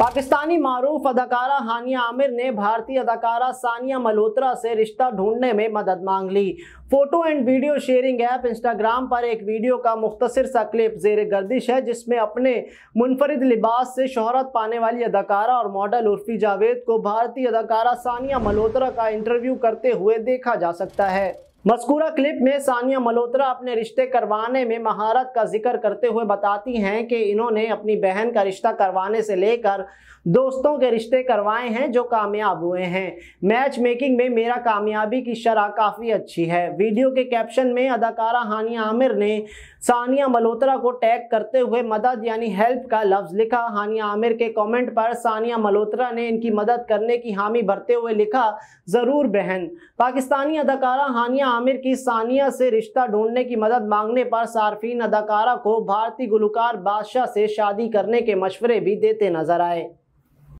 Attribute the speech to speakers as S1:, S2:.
S1: पाकिस्तानी मारूफ अदाकारा हानिया आमिर ने भारतीय अदाकारा सानिया मल्होत्रा से रिश्ता ढूंढने में मदद मांग ली photo and video sharing app Instagram पर एक वीडियो का मुख्तसर सा क्लिप जेर गर्दिश है जिसमें अपने मुनफरद लिबास से शहरत पाने वाली अदाकारा और मॉडल उर्फी जावेद को भारतीय अदाकारा सानिया मल्होत्रा का इंटरव्यू करते हुए देखा जा सकता है मस्कूरा क्लिप में सानिया मल्होत्रा अपने रिश्ते करवाने में महारत का जिक्र करते हुए बताती हैं कि इन्होंने अपनी बहन का रिश्ता करवाने से लेकर दोस्तों के रिश्ते करवाए हैं जो कामयाब हुए हैं मैच मेकिंग में मेरा कामयाबी की शरह काफ़ी अच्छी है वीडियो के कैप्शन में अदाकारा हानिया आमिर ने सानिया मल्होत्रा को टैग करते हुए मदद यानी हेल्प का लफ्ज़ लिखा हानिया आमिर के कॉमेंट पर सानिया मल्होत्रा ने इनकी मदद करने की हामी भरते हुए लिखा ज़रूर बहन पाकिस्तानी अदाकारा हानिया आमिर की सानिया से रिश्ता ढूंढने की मदद मांगने पर सार्फिन अदाकारा को भारतीय गुलकार बादशाह से शादी करने के मशवरे भी देते नजर आए